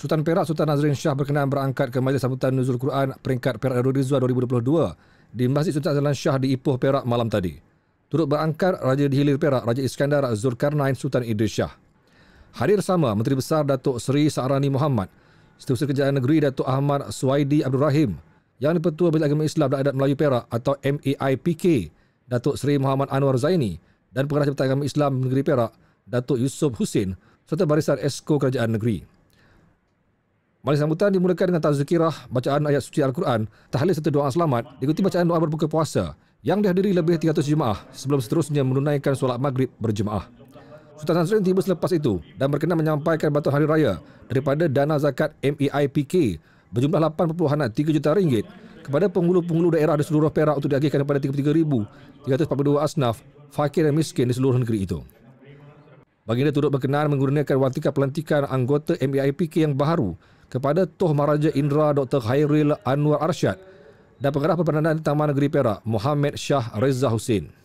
Sultan Perak Sultan Nazrin Shah berkenaan berangkat ke Majlis Sambutan Nuzul Quran peringkat Perak Darul Rizwan 2022 di Masjid Sultan Nazrin Shah di Ipoh Perak malam tadi. Turut berangkat Raja di Hilir Perak Raja Iskandar Zulkarnain Sultan Idris Shah. Hadir sama Menteri Besar Datuk Seri Sa'arani Muhammad, Setiausaha Kerajaan Negeri Datuk Ahmad Suwaidi Abdul Rahim, Yang Dipertua Majlis Agama Islam dan Adat Melayu Perak atau MAIPK, Datuk Seri Muhammad Anwar Zaini dan Pengarah Jabatan Agama Islam Negeri Perak, Datuk Yusuf Hussein serta barisan esko kerajaan negeri. Malam sambutan dimulakan dengan tazkirah, bacaan ayat suci Al-Quran, tahlil serta doa selamat, diikuti bacaan doa berbuka puasa yang dihadiri lebih 300 jemaah sebelum seterusnya menunaikan solat maghrib berjemaah. Sultan Nasruddin tiba selepas itu dan berkenan menyampaikan batu hari raya daripada dana zakat MEIPK berjumlah 8.3 juta ringgit kepada penghulu-penghulu daerah di seluruh Perak untuk diagihkan kepada 33,342 asnaf fakir dan miskin di seluruh negeri itu. Baginda turut berkenan menggunakan wantika pelantikan anggota MEIPK yang baru kepada Toh Maraja Indra Dr. Khairil Anwar Arsyad dan Pengarah Perpandangan Taman Negeri Perak Muhammad Shah Reza Hussein.